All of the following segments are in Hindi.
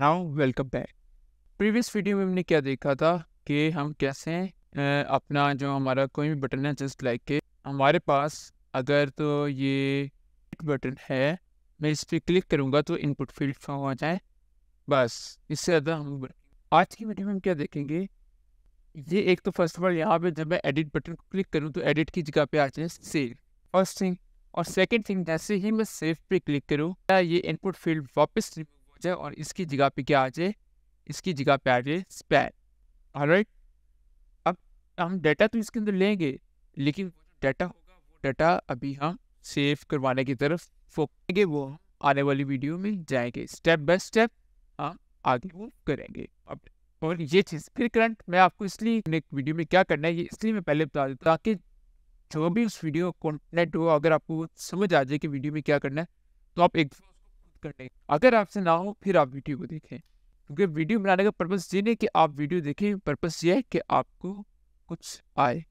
now welcome back previous video में हमने क्या देखा था कि हम कैसे अपना जो हमारा कोई भी बटन है जस्ट लाइक के हमारे पास अगर तो ये बटन है मैं इस पर क्लिक करूँगा तो इनपुट फील्ड फॉर्म हो जाए बस इससे ज़्यादा हम आज की वीडियो में हम क्या देखेंगे ये एक तो फर्स्ट ऑफ ऑल यहाँ पे जब मैं एडिट बटन को क्लिक करूँ तो एडिट की जगह पे आ जाए सेव फर्स्ट थिंग और सेकंड थिंग जैसे ही मैं सेव पे क्लिक करूँ या ये इनपुट फील्ड वापस रिमूव जाए और इसकी जगह पे क्या आ जाए इसकी जगह पे आ जाए स्पैन राइट अब हम डाटा तो इसके अंदर लेंगे लेकिन डाटा होगा डाटा अभी हम सेव करवाने की तरफ फोकेंगे वो आने वाली वीडियो में जाएंगे स्टेप बाय स्टेप हम आगे वो करेंगे अब और ये चीज़ फिर करंट मैं आपको इसलिए एक वीडियो में क्या करना है ये इसलिए मैं पहले बता देता ताकि जो भी उस वीडियो कॉन्टेंट हो अगर आपको समझ आ जाए कि वीडियो में क्या करना है तो आप एक करने अगर आपसे ना हो फिर आप वीडियो को देखें क्योंकि वीडियो बनाने का पर्पस ये नहीं कि आप वीडियो देखें पर्पस ये है कि आपको कुछ आए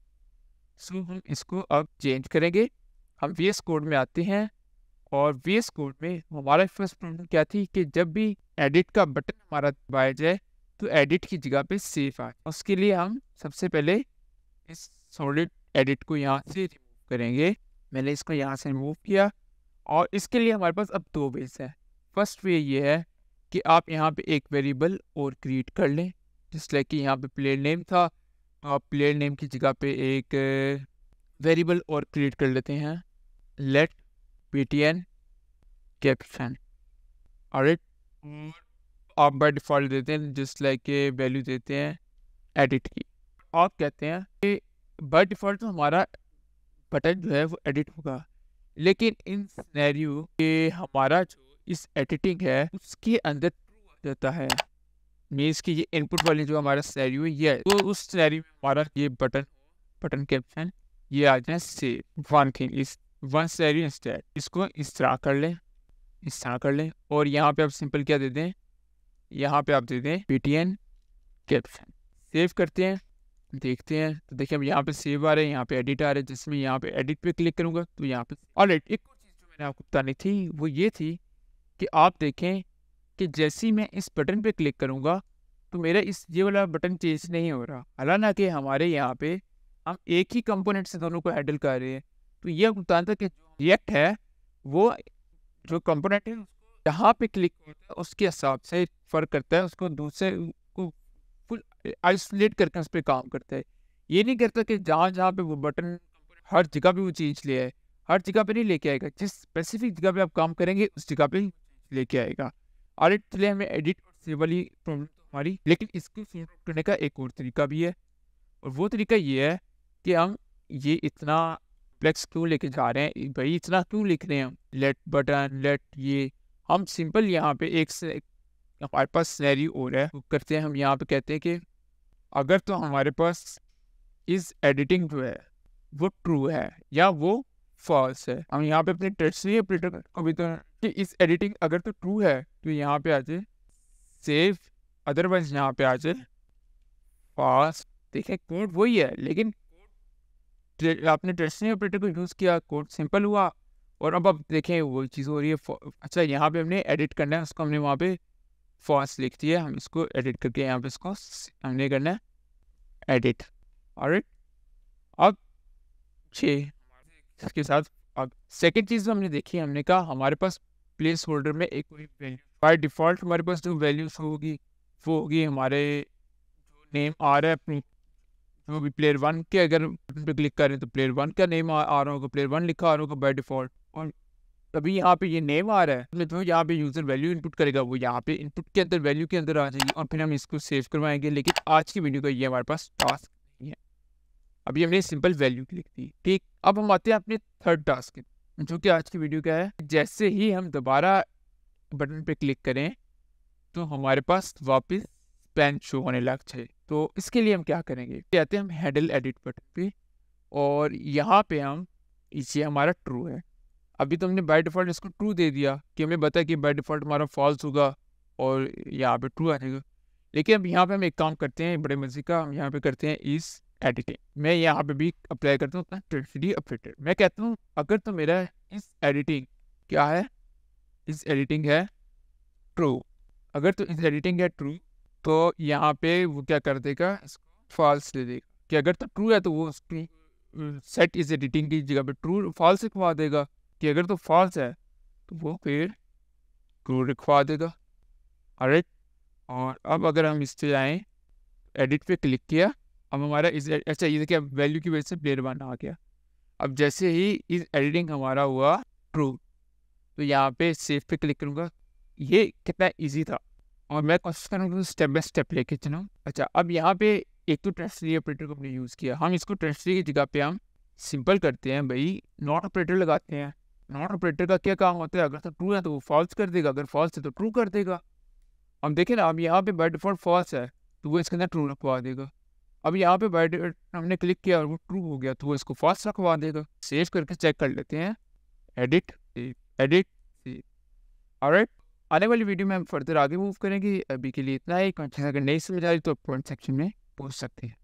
सो so, हम इसको अब चेंज करेंगे हम वी कोड में आते हैं और वी कोड में हमारा फर्स्ट प्रॉब्लम क्या थी कि जब भी एडिट का बटन हमारा दबाया जाए तो एडिट की जगह पे सेफ आए उसके लिए हम सबसे पहले इस सॉलिड एडिट को यहाँ से रिमूव करेंगे मैंने इसको यहाँ से रिमूव किया और इसके लिए हमारे पास अब दो बेस है फर्स्ट वे ये है कि आप यहाँ पे एक वेरिएबल और क्रिएट कर लें जिससे कि यहाँ पे प्लेयर नेम था आप प्लेयर नेम की जगह पे एक वेरिएबल और क्रिएट कर लेते हैं let P T N caption और आप बाई डिफ़ॉल्ट देते हैं जिस लाइक के वैल्यू देते हैं एडिट की आप कहते हैं कि बाई डिफ़ॉल्ट तो हमारा बटन जो है वो एडिट होगा लेकिन इन सिनेरियो के हमारा जो इस एडिटिंग है उसके अंदर देता है मीन्स की ये इनपुट वाली जो हमारा सैरियो ये है तो उस सैरियो में हमारा ये बटन बटन कैप्शन ये आ जाए से one thing is one scenario instead इसको इस तरह कर लें इस तरह कर लें और यहाँ पे आप सिंपल क्या दे दें यहाँ पे आप दे दें P T N caption save करते हैं देखते हैं तो देखिए अब यहाँ पे सेव आ रहे हैं यहाँ पे एडिट आ रहे हैं जिसमें यहाँ पे एडिट पे क्लिक करूँगा तो यहाँ पे ऑलरेडी एक और चीज़ जो मैंने आपको बतानी थी वो ये थी कि आप देखें कि जैसे ही मैं इस बटन पे क्लिक करूँगा तो मेरा इस ये वाला बटन चेंज नहीं हो रहा हालांकि हमारे यहाँ पे हम एक ही कंपोनेंट से दोनों को हैंडल कर रहे हैं तो यह बताता है कि रिएक्ट है वो जो कंपोनेंट है जहाँ पे क्लिक होता है उसके हिसाब से फ़र्क करता है उसको दूसरे को फुल आइसोलेट करके उस पर काम करता है ये नहीं करता कि जहाँ जहाँ पे वो बटन हर जगह पे वो चेंज ले आए हर जगह पे नहीं लेके आएगा जिस स्पेसिफिक जगह पे आप काम करेंगे उस जगह पे लेके आएगा और इसलिए हमें एडिट और सेव वाली प्रॉब्लम तो हमारी लेकिन इसको सॉर्ट करने का एक और तरीका भी है और वो तरीका ये है कि हम ये इतना प्लेक्स क्यों लेके जा रहे हैं भाई इतना क्यों लिख रहे हैं हम लेट बटन लेट ये हम सिंपल यहाँ पे एक से हमारे पास स्नैरी और है वो करते हैं हम यहाँ पे कहते हैं कि अगर तो हमारे पास इस एडिटिंग जो है वो ट्रू है या वो फॉल्स है हम यहाँ पे अपने टर्सरी ऑपरेटर अभी तो कि इस एडिटिंग अगर तो ट्रू है तो यहाँ पे आ जाए सेव अदरवाइज यहाँ पे आ जाए फॉल्स देखे कोड वही है लेकिन आपने टर्सरी ऑपरेटर को यूज़ किया कोड सिंपल हुआ और अब अब देखें वही चीज़ हो रही है अच्छा यहाँ पे हमने एडिट करना है उसको हमने वहाँ पे फॉल्स लिख दिया हम इसको एडिट करके यहाँ पे इसको हमने करना है एडिट और अब छः इसके साथ अब सेकेंड चीज़ हमने देखी हमने कहा हमारे पास प्लेस होल्डर में एक कोई वैल्यू बाय डिफ़ॉल्ट हमारे पास जो वैल्यूज होगी वो होगी हमारे जो नेम आ रहा है अपनी जो भी प्लेयर वन के अगर पे क्लिक करें तो प्लेयर वन का नेम आ, आ रहा होगा प्लेयर वन लिखा आ रहा होगा बाय डिफ़ॉल्ट और अभी यहाँ पे ये नेम आ रहा है जो तो यहाँ पे यूज़र वैल्यू इनपुट करेगा वो यहाँ पे इनपुट के अंदर वैल्यू के अंदर आ जाएगी और फिर हम इसको सेव करवाएंगे लेकिन आज की वीडियो का ये हमारे पास टास्क अभी हमने सिंपल वैल्यू की लिख दी ठीक अब हम आते हैं अपने थर्ड टास्क के जो कि आज की वीडियो क्या है जैसे ही हम दोबारा बटन पे क्लिक करें तो हमारे पास वापस पैन शो होने लग चाहिए तो इसके लिए हम क्या करेंगे कहते हैं हम हैंडल एडिट बटन पे और यहाँ पे हम ये हमारा ट्रू है अभी तो हमने बाय डिफ़ॉल्ट इसको ट्रू दे दिया कि हमें बताया कि बाय डिफ़ॉल्ट हमारा फॉल्स होगा और यहाँ पे ट्रू आ जाएगा लेकिन अब यहाँ पे हम एक काम करते हैं बड़े मज़े का हम यहाँ पे करते हैं इस एडिटिंग मैं यहाँ पे भी अप्लाई करता हूँ अपना ट्रेडफिली अपडेटेड मैं कहता हूँ अगर तो मेरा इस एडिटिंग क्या है इस एडिटिंग है ट्रू अगर तो इस एडिटिंग है ट्रू तो यहाँ पे वो क्या कर देगा इसको फॉल्स दे देगा कि अगर तो ट्रू है तो वो सेट इस एडिटिंग की जगह पे ट्रू फॉल्स लिखवा देगा कि अगर तो फॉल्स है तो वो फिर ट्रू लिखवा देगा अरे और अब अगर हम इससे आए आएँ एडिट पे क्लिक किया अब हमारा इस अच्छा ये देखिए अब वैल्यू की वजह से प्लेयर वन आ गया अब जैसे ही इस एडिटिंग हमारा हुआ ट्रू तो यहाँ पे सेफ पे क्लिक करूँगा ये कितना इजी था और मैं कोशिश करूँगा स्टेप बाई स्टेप लेके चलाऊँ अच्छा अब यहाँ पे एक तो ट्रेंसरी ऑपरेटर को हमने यूज़ किया हम इसको थ्री की जगह पे हम सिंपल करते हैं भाई नॉट ऑपरेटर लगाते हैं नॉट ऑपरेटर का क्या काम होता है अगर तो ट्रू है तो वो फॉल्स कर देगा अगर फॉल्स है तो ट्रू कर देगा हम देखें ना अब यहाँ पर बाई डिफॉल्ट फॉल्स है तो वो इसके अंदर ट्रू रखवा देगा अब यहाँ पे बाय डेट हमने क्लिक किया और वो ट्रू हो गया तो वो इसको फास्ट रखवा देगा सेव करके चेक कर लेते हैं एडिट एडिट राइट आने वाली वीडियो में हम फर्दर आगे मूव करेंगे अभी के लिए इतना ही कंटेंट अगर नहीं समझ आ रही तो कमेंट सेक्शन में पूछ सकते हैं